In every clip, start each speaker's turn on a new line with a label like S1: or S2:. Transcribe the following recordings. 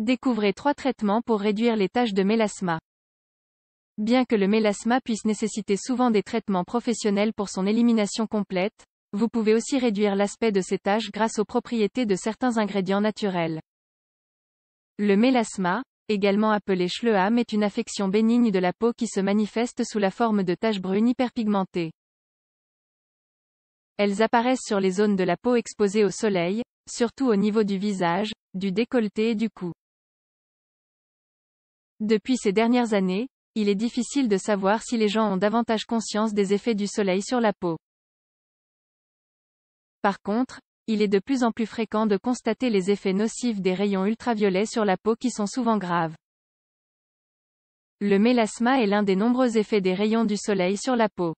S1: Découvrez trois traitements pour réduire les taches de mélasma. Bien que le mélasma puisse nécessiter souvent des traitements professionnels pour son élimination complète, vous pouvez aussi réduire l'aspect de ces taches grâce aux propriétés de certains ingrédients naturels. Le mélasma, également appelé schleam, est une affection bénigne de la peau qui se manifeste sous la forme de taches brunes hyperpigmentées. Elles apparaissent sur les zones de la peau exposées au soleil, surtout au niveau du visage, du décolleté et du cou. Depuis ces dernières années, il est difficile de savoir si les gens ont davantage conscience des effets du soleil sur la peau. Par contre, il est de plus en plus fréquent de constater les effets nocifs des rayons ultraviolets sur la peau qui sont souvent graves. Le mélasma est l'un des nombreux effets des rayons du soleil sur la peau.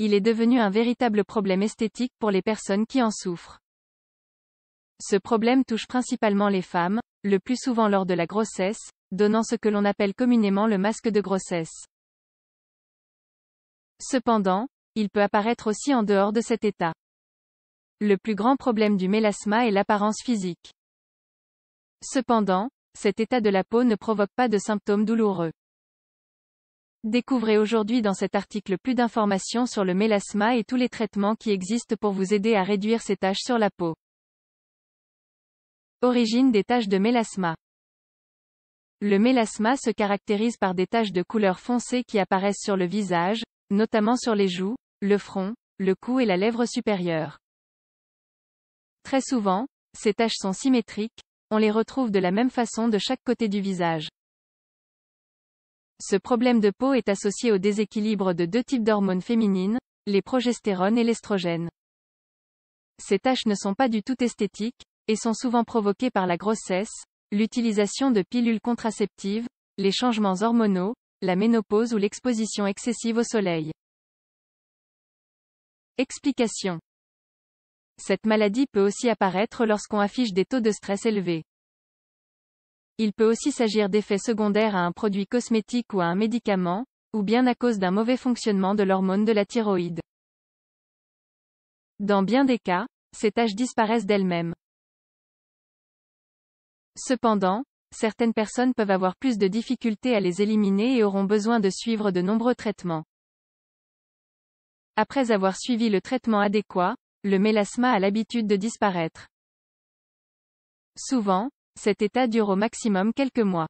S1: Il est devenu un véritable problème esthétique pour les personnes qui en souffrent. Ce problème touche principalement les femmes, le plus souvent lors de la grossesse, donnant ce que l'on appelle communément le masque de grossesse. Cependant, il peut apparaître aussi en dehors de cet état. Le plus grand problème du mélasma est l'apparence physique. Cependant, cet état de la peau ne provoque pas de symptômes douloureux. Découvrez aujourd'hui dans cet article plus d'informations sur le mélasma et tous les traitements qui existent pour vous aider à réduire ces taches sur la peau. Origine des taches de mélasma. Le mélasma se caractérise par des taches de couleur foncée qui apparaissent sur le visage, notamment sur les joues, le front, le cou et la lèvre supérieure. Très souvent, ces taches sont symétriques, on les retrouve de la même façon de chaque côté du visage. Ce problème de peau est associé au déséquilibre de deux types d'hormones féminines, les progestérones et l'estrogène. Ces taches ne sont pas du tout esthétiques, et sont souvent provoquées par la grossesse, l'utilisation de pilules contraceptives, les changements hormonaux, la ménopause ou l'exposition excessive au soleil. Explication. Cette maladie peut aussi apparaître lorsqu'on affiche des taux de stress élevés. Il peut aussi s'agir d'effets secondaires à un produit cosmétique ou à un médicament, ou bien à cause d'un mauvais fonctionnement de l'hormone de la thyroïde. Dans bien des cas, ces taches disparaissent d'elles-mêmes. Cependant, certaines personnes peuvent avoir plus de difficultés à les éliminer et auront besoin de suivre de nombreux traitements. Après avoir suivi le traitement adéquat, le mélasma a l'habitude de disparaître. Souvent, cet état dure au maximum quelques mois.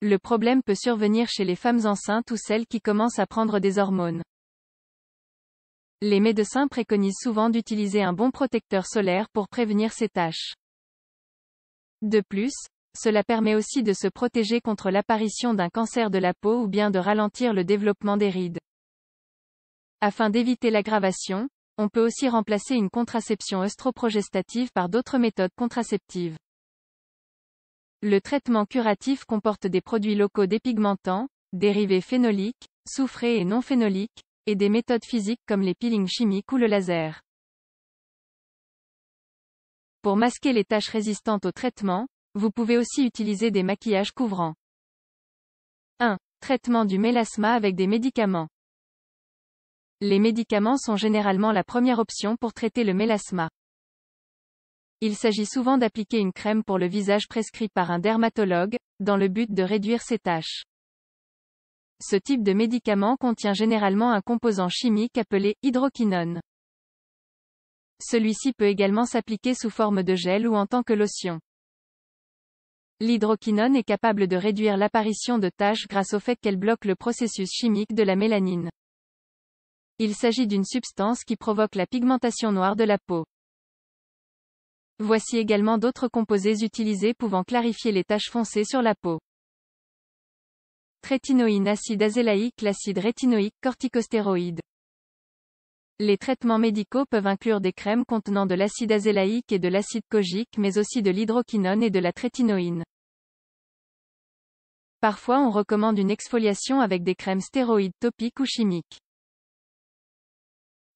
S1: Le problème peut survenir chez les femmes enceintes ou celles qui commencent à prendre des hormones. Les médecins préconisent souvent d'utiliser un bon protecteur solaire pour prévenir ces taches. De plus, cela permet aussi de se protéger contre l'apparition d'un cancer de la peau ou bien de ralentir le développement des rides. Afin d'éviter l'aggravation, on peut aussi remplacer une contraception œstroprogestative par d'autres méthodes contraceptives. Le traitement curatif comporte des produits locaux dépigmentants, dérivés phénoliques, soufrés et non phénoliques, et des méthodes physiques comme les peelings chimiques ou le laser. Pour masquer les taches résistantes au traitement, vous pouvez aussi utiliser des maquillages couvrants. 1. Traitement du mélasma avec des médicaments. Les médicaments sont généralement la première option pour traiter le mélasma. Il s'agit souvent d'appliquer une crème pour le visage prescrit par un dermatologue, dans le but de réduire ces taches. Ce type de médicament contient généralement un composant chimique appelé hydroquinone. Celui-ci peut également s'appliquer sous forme de gel ou en tant que lotion. L'hydroquinone est capable de réduire l'apparition de taches grâce au fait qu'elle bloque le processus chimique de la mélanine. Il s'agit d'une substance qui provoque la pigmentation noire de la peau. Voici également d'autres composés utilisés pouvant clarifier les taches foncées sur la peau. Trétinoïne acide azélaïque, l'acide rétinoïque corticostéroïde. Les traitements médicaux peuvent inclure des crèmes contenant de l'acide azélaïque et de l'acide cogique mais aussi de l'hydroquinone et de la trétinoïne. Parfois on recommande une exfoliation avec des crèmes stéroïdes topiques ou chimiques.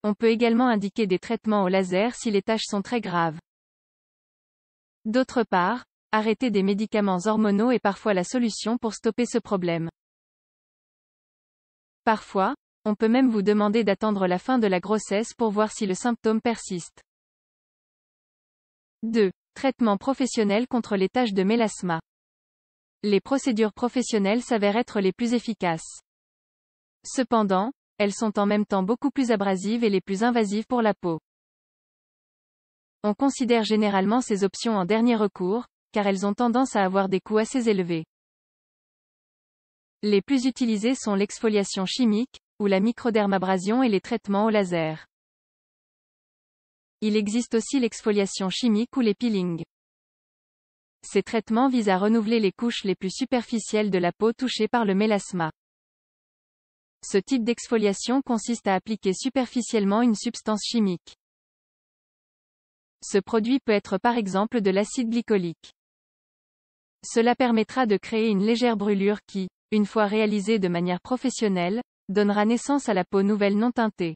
S1: On peut également indiquer des traitements au laser si les tâches sont très graves. D'autre part, arrêter des médicaments hormonaux est parfois la solution pour stopper ce problème. Parfois, on peut même vous demander d'attendre la fin de la grossesse pour voir si le symptôme persiste. 2. Traitement professionnel contre les taches de mélasma. Les procédures professionnelles s'avèrent être les plus efficaces. Cependant, elles sont en même temps beaucoup plus abrasives et les plus invasives pour la peau. On considère généralement ces options en dernier recours, car elles ont tendance à avoir des coûts assez élevés. Les plus utilisées sont l'exfoliation chimique, ou la microdermabrasion et les traitements au laser. Il existe aussi l'exfoliation chimique ou les peelings. Ces traitements visent à renouveler les couches les plus superficielles de la peau touchée par le mélasma. Ce type d'exfoliation consiste à appliquer superficiellement une substance chimique. Ce produit peut être par exemple de l'acide glycolique. Cela permettra de créer une légère brûlure qui, une fois réalisée de manière professionnelle, donnera naissance à la peau nouvelle non teintée.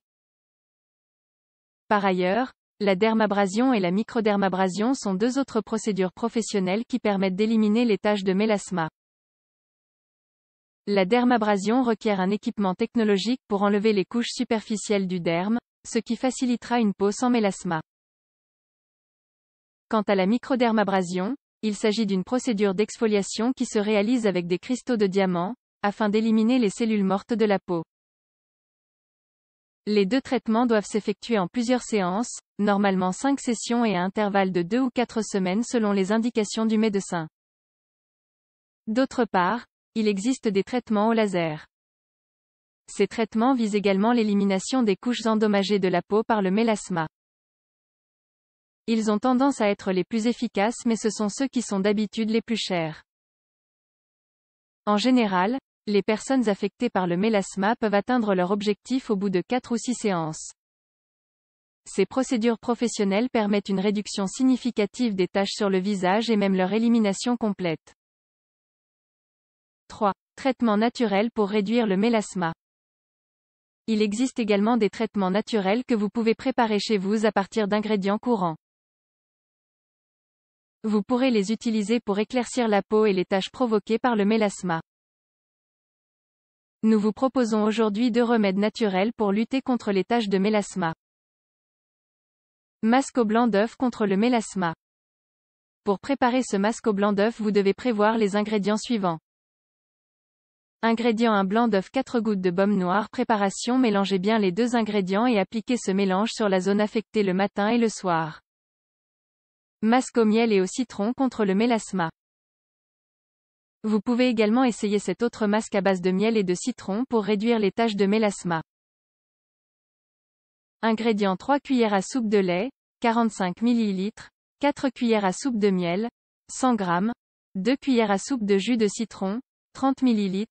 S1: Par ailleurs, la dermabrasion et la microdermabrasion sont deux autres procédures professionnelles qui permettent d'éliminer les taches de mélasma. La dermabrasion requiert un équipement technologique pour enlever les couches superficielles du derme, ce qui facilitera une peau sans mélasma. Quant à la microdermabrasion, il s'agit d'une procédure d'exfoliation qui se réalise avec des cristaux de diamant, afin d'éliminer les cellules mortes de la peau. Les deux traitements doivent s'effectuer en plusieurs séances, normalement 5 sessions et à intervalles de 2 ou 4 semaines selon les indications du médecin. D'autre part, il existe des traitements au laser. Ces traitements visent également l'élimination des couches endommagées de la peau par le mélasma. Ils ont tendance à être les plus efficaces mais ce sont ceux qui sont d'habitude les plus chers. En général, les personnes affectées par le mélasma peuvent atteindre leur objectif au bout de 4 ou 6 séances. Ces procédures professionnelles permettent une réduction significative des taches sur le visage et même leur élimination complète. 3. Traitement naturel pour réduire le mélasma. Il existe également des traitements naturels que vous pouvez préparer chez vous à partir d'ingrédients courants. Vous pourrez les utiliser pour éclaircir la peau et les taches provoquées par le mélasma. Nous vous proposons aujourd'hui deux remèdes naturels pour lutter contre les taches de mélasma. Masque au blanc d'œuf contre le mélasma. Pour préparer ce masque au blanc d'œuf, vous devez prévoir les ingrédients suivants. Ingrédients un blanc d'œuf 4 gouttes de baume noire Préparation Mélangez bien les deux ingrédients et appliquez ce mélange sur la zone affectée le matin et le soir. Masque au miel et au citron contre le mélasma. Vous pouvez également essayer cet autre masque à base de miel et de citron pour réduire les taches de mélasma. Ingrédients 3 cuillères à soupe de lait, 45 ml, 4 cuillères à soupe de miel, 100 g, 2 cuillères à soupe de jus de citron, 30 ml.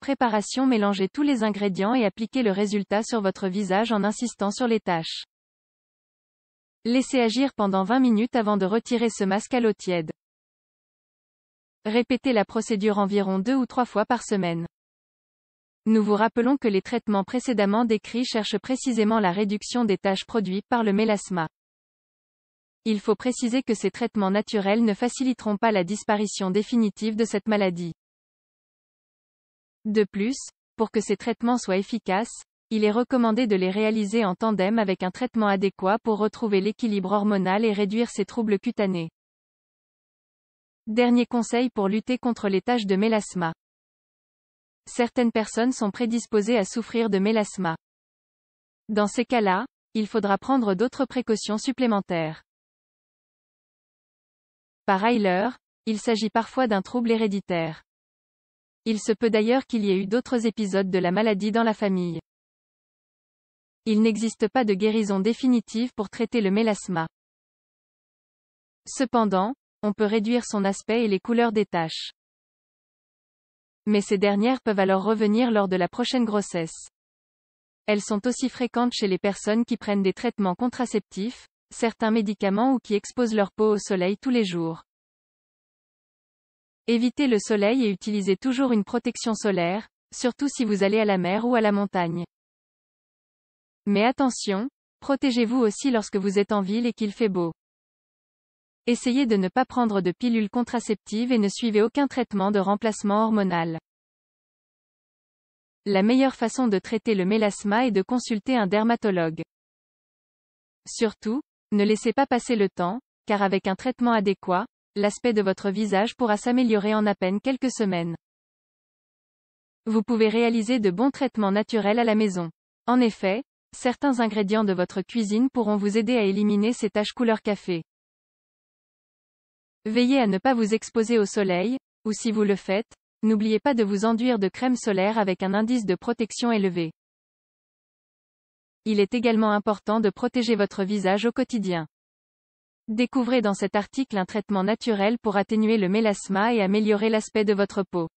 S1: Préparation Mélangez tous les ingrédients et appliquez le résultat sur votre visage en insistant sur les taches. Laissez agir pendant 20 minutes avant de retirer ce masque à l'eau tiède. Répétez la procédure environ deux ou trois fois par semaine. Nous vous rappelons que les traitements précédemment décrits cherchent précisément la réduction des tâches produites par le mélasma. Il faut préciser que ces traitements naturels ne faciliteront pas la disparition définitive de cette maladie. De plus, pour que ces traitements soient efficaces, il est recommandé de les réaliser en tandem avec un traitement adéquat pour retrouver l'équilibre hormonal et réduire ces troubles cutanés. Dernier conseil pour lutter contre les tâches de mélasma. Certaines personnes sont prédisposées à souffrir de mélasma. Dans ces cas-là, il faudra prendre d'autres précautions supplémentaires. Par ailleurs, il s'agit parfois d'un trouble héréditaire. Il se peut d'ailleurs qu'il y ait eu d'autres épisodes de la maladie dans la famille. Il n'existe pas de guérison définitive pour traiter le mélasma. Cependant, on peut réduire son aspect et les couleurs des taches. Mais ces dernières peuvent alors revenir lors de la prochaine grossesse. Elles sont aussi fréquentes chez les personnes qui prennent des traitements contraceptifs, certains médicaments ou qui exposent leur peau au soleil tous les jours. Évitez le soleil et utilisez toujours une protection solaire, surtout si vous allez à la mer ou à la montagne. Mais attention, protégez-vous aussi lorsque vous êtes en ville et qu'il fait beau. Essayez de ne pas prendre de pilules contraceptives et ne suivez aucun traitement de remplacement hormonal. La meilleure façon de traiter le mélasma est de consulter un dermatologue. Surtout, ne laissez pas passer le temps, car avec un traitement adéquat, l'aspect de votre visage pourra s'améliorer en à peine quelques semaines. Vous pouvez réaliser de bons traitements naturels à la maison. En effet, certains ingrédients de votre cuisine pourront vous aider à éliminer ces taches couleur café. Veillez à ne pas vous exposer au soleil, ou si vous le faites, n'oubliez pas de vous enduire de crème solaire avec un indice de protection élevé. Il est également important de protéger votre visage au quotidien. Découvrez dans cet article un traitement naturel pour atténuer le mélasma et améliorer l'aspect de votre peau.